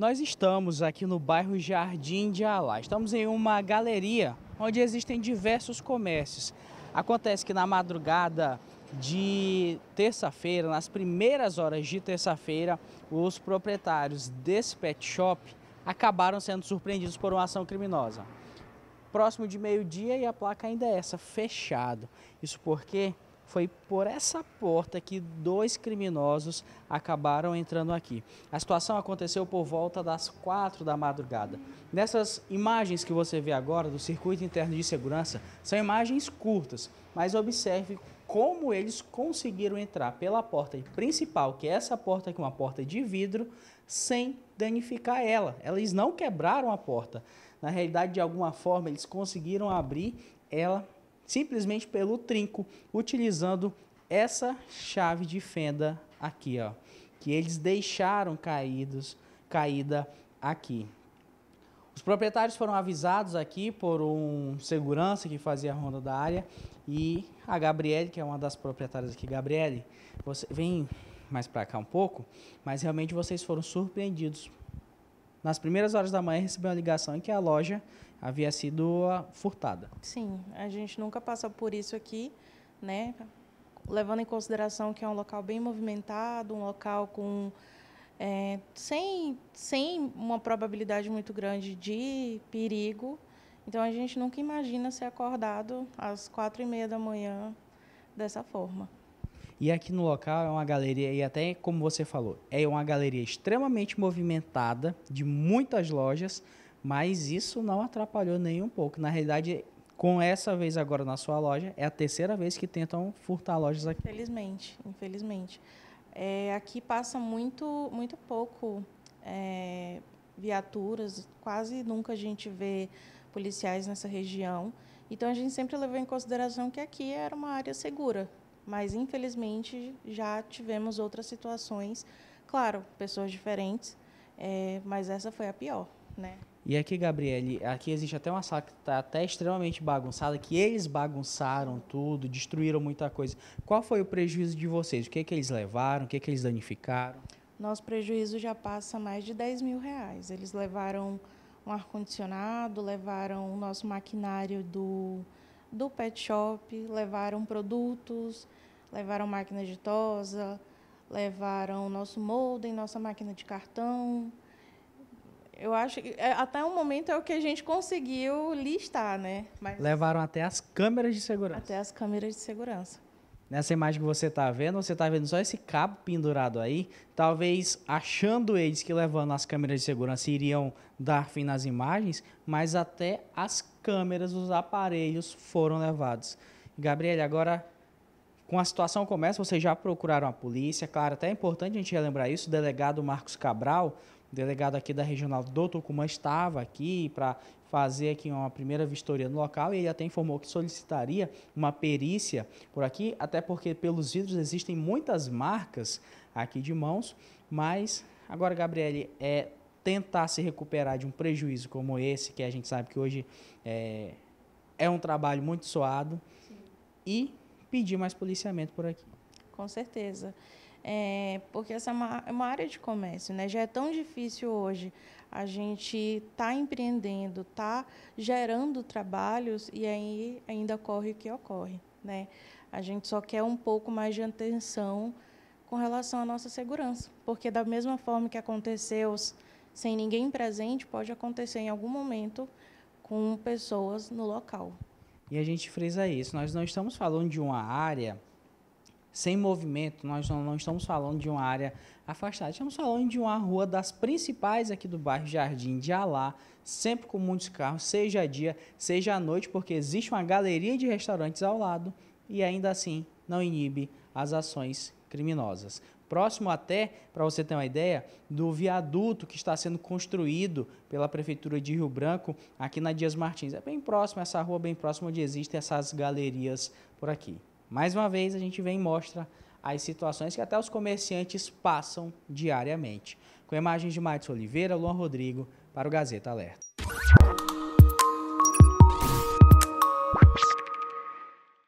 Nós estamos aqui no bairro Jardim de Alá. Estamos em uma galeria onde existem diversos comércios. Acontece que na madrugada de terça-feira, nas primeiras horas de terça-feira, os proprietários desse pet shop acabaram sendo surpreendidos por uma ação criminosa. Próximo de meio-dia e a placa ainda é essa, fechado. Isso porque foi por essa porta que dois criminosos acabaram entrando aqui. A situação aconteceu por volta das quatro da madrugada. Nessas imagens que você vê agora do circuito interno de segurança, são imagens curtas, mas observe como eles conseguiram entrar pela porta principal, que é essa porta aqui, uma porta de vidro, sem danificar ela. Eles não quebraram a porta. Na realidade, de alguma forma, eles conseguiram abrir ela simplesmente pelo trinco, utilizando essa chave de fenda aqui, ó, que eles deixaram caídos, caída aqui. Os proprietários foram avisados aqui por um segurança que fazia a ronda da área e a Gabriele, que é uma das proprietárias aqui, Gabriele, você vem mais para cá um pouco, mas realmente vocês foram surpreendidos nas primeiras horas da manhã recebeu uma ligação em que a loja havia sido furtada. Sim, a gente nunca passa por isso aqui, né? Levando em consideração que é um local bem movimentado, um local com é, sem, sem uma probabilidade muito grande de perigo. Então a gente nunca imagina ser acordado às quatro e meia da manhã dessa forma. E aqui no local é uma galeria, e até como você falou, é uma galeria extremamente movimentada, de muitas lojas, mas isso não atrapalhou nem um pouco. Na realidade, com essa vez agora na sua loja, é a terceira vez que tentam furtar lojas aqui. Infelizmente, infelizmente. É, aqui passa muito, muito pouco é, viaturas, quase nunca a gente vê policiais nessa região. Então a gente sempre levou em consideração que aqui era uma área segura, mas, infelizmente, já tivemos outras situações, claro, pessoas diferentes, é, mas essa foi a pior, né? E aqui, Gabriele, aqui existe até uma sala que está até extremamente bagunçada, que eles bagunçaram tudo, destruíram muita coisa. Qual foi o prejuízo de vocês? O que, é que eles levaram? O que, é que eles danificaram? Nosso prejuízo já passa mais de 10 mil reais. Eles levaram um ar-condicionado, levaram o nosso maquinário do, do pet shop, levaram produtos, levaram máquina de tosa, levaram nosso molde, nossa máquina de cartão. Eu acho que é, até o momento é o que a gente conseguiu listar, né? Mas levaram até as câmeras de segurança. Até as câmeras de segurança. Nessa imagem que você está vendo, você está vendo só esse cabo pendurado aí. Talvez achando eles que levando as câmeras de segurança iriam dar fim nas imagens, mas até as câmeras, os aparelhos foram levados. Gabriel, agora com a situação começa, vocês já procuraram a polícia, é claro, até é importante a gente relembrar isso, o delegado Marcos Cabral, delegado aqui da regional do Tucumã, estava aqui para fazer aqui uma primeira vistoria no local e ele até informou que solicitaria uma perícia por aqui, até porque pelos vidros existem muitas marcas aqui de mãos, mas agora, Gabriele, é tentar se recuperar de um prejuízo como esse, que a gente sabe que hoje é, é um trabalho muito suado, Sim. e pedir mais policiamento por aqui. Com certeza. É, porque essa é uma, é uma, área de comércio, né? Já é tão difícil hoje a gente tá empreendendo, tá gerando trabalhos e aí ainda ocorre o que ocorre, né? A gente só quer um pouco mais de atenção com relação à nossa segurança, porque da mesma forma que aconteceu sem ninguém presente, pode acontecer em algum momento com pessoas no local. E a gente frisa isso. Nós não estamos falando de uma área sem movimento, nós não, não estamos falando de uma área afastada, estamos falando de uma rua das principais aqui do bairro Jardim de Alá, sempre com muitos carros, seja dia, seja à noite, porque existe uma galeria de restaurantes ao lado e ainda assim não inibe as ações criminosas próximo até, para você ter uma ideia, do viaduto que está sendo construído pela Prefeitura de Rio Branco, aqui na Dias Martins. É bem próximo, essa rua bem próximo onde existem essas galerias por aqui. Mais uma vez, a gente vem e mostra as situações que até os comerciantes passam diariamente. Com imagens de Matos Oliveira, Luan Rodrigo, para o Gazeta Alerta.